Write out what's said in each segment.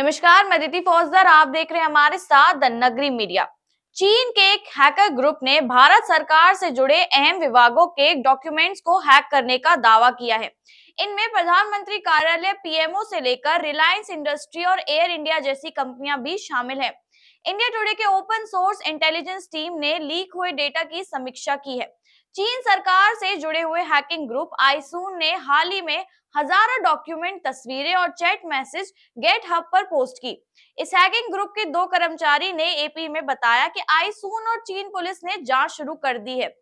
नमस्कार मैं दिति फौजदार आप देख रहे हैं हमारे साथ द नगरी मीडिया चीन के एक हैकर ग्रुप ने भारत सरकार से जुड़े अहम विभागों के डॉक्यूमेंट्स को हैक करने का दावा किया है इनमें प्रधानमंत्री कार्यालय पीएमओ से लेकर रिलायंस इंडस्ट्री और एयर इंडिया जैसी कंपनियां भी शामिल है इंडिया टुडे के ओपन सोर्स इंटेलिजेंस टीम ने लीक हुए डेटा की समीक्षा की है चीन सरकार से जुड़े हुए हैकिंग ग्रुप आईसून ने हाल ही में हजारों डॉक्यूमेंट तस्वीरें और चैट मैसेज गेट हब पर पोस्ट की इस हैकिंग ग्रुप के दो कर्मचारी ने एपी में बताया कि आईसून और चीन पुलिस ने जांच शुरू कर दी है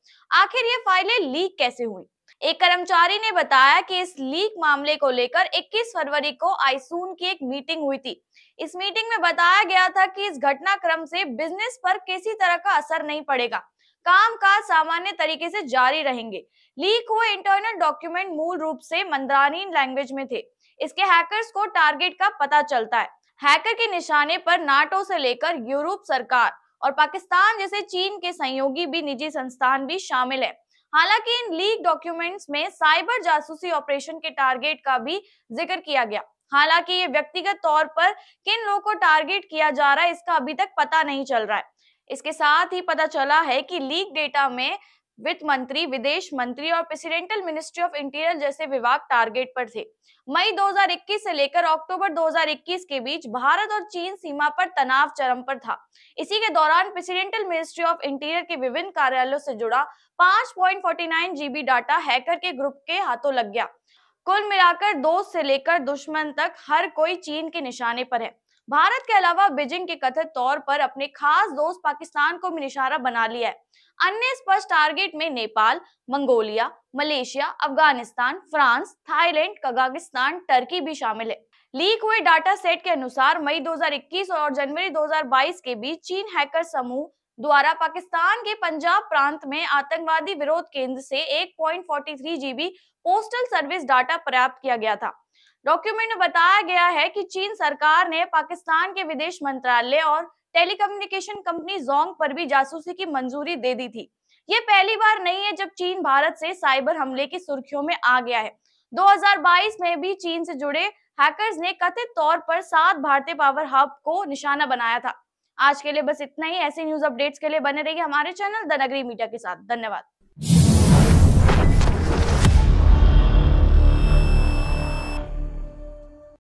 आखिर ये फाइलें लीक कैसे हुई एक कर्मचारी ने बताया कि इस लीक मामले को लेकर 21 फरवरी को आईसून की एक मीटिंग हुई थी इस मीटिंग में बताया गया था कि इस घटनाक्रम से बिजनेस पर किसी तरह का असर नहीं पड़ेगा काम काज सामान्य तरीके से जारी रहेंगे लीक हुए इंटरनल डॉक्यूमेंट मूल रूप से मंदारीन लैंग्वेज में थे इसके हैकर्स को टारगेट का पता चलता है हैकर के निशाने पर नाटो से लेकर यूरोप सरकार और पाकिस्तान जैसे चीन के सहयोगी भी निजी संस्थान भी शामिल है हालांकि इन लीक डॉक्यूमेंट्स में साइबर जासूसी ऑपरेशन के टारगेट का भी जिक्र किया गया हालांकि ये व्यक्तिगत तौर पर किन लोगों को टारगेट किया जा रहा है इसका अभी तक पता नहीं चल रहा है इसके साथ ही पता चला है कि लीक डेटा में वित्त मंत्री विदेश मंत्री और प्रेसिडेंटल मिनिस्ट्री ऑफ इंटीरियर जैसे विभाग टारगेट पर थे मई 2021 से लेकर अक्टूबर 2021 के बीच भारत और चीन सीमा पर तनाव चरम पर था इसी के दौरान प्रेसिडेंटल मिनिस्ट्री ऑफ इंटीरियर के विभिन्न कार्यालयों से जुड़ा 5.49 जीबी डाटा हैकर के ग्रुप के हाथों लग गया कुल मिलाकर दोस्त से लेकर दुश्मन तक हर कोई चीन के निशाने पर है भारत के अलावा बीजिंग के कथित तौर पर अपने खास दोस्त पाकिस्तान को भी निशाना बना लिया है अन्य स्पष्ट टारगेट में Nepal Mongolia Malaysia Afghanistan France Thailand Kazakhstan Turkey भी शामिल है लीक हुए डाटा सेट के अनुसार मई 2021 और जनवरी 2022 के बीच चीन हैकर समूह द्वारा पाकिस्तान के पंजाब प्रांत में आतंकवादी विरोध केंद्र से 1.43 जीबी पोस्टल सर्विस डाटा प्राप्त किया गया था डॉक्यूमेंट में बताया गया है कि चीन सरकार ने पाकिस्तान के विदेश मंत्रालय और टेलीकम्युनिकेशन कंपनी जोंग पर भी जासूसी की मंजूरी दे दी थी ये पहली बार नहीं है जब चीन भारत से साइबर हमले की सुर्खियों में आ गया है 2022 में भी चीन से जुड़े हैकर्स ने कथित तौर पर सात भारतीय पावर हब को निशाना बनाया था आज के लिए बस इतना ही ऐसे न्यूज अपडेट्स के लिए बने रहिए हमारे चैनल द नगरी मीडिया के साथ धन्यवाद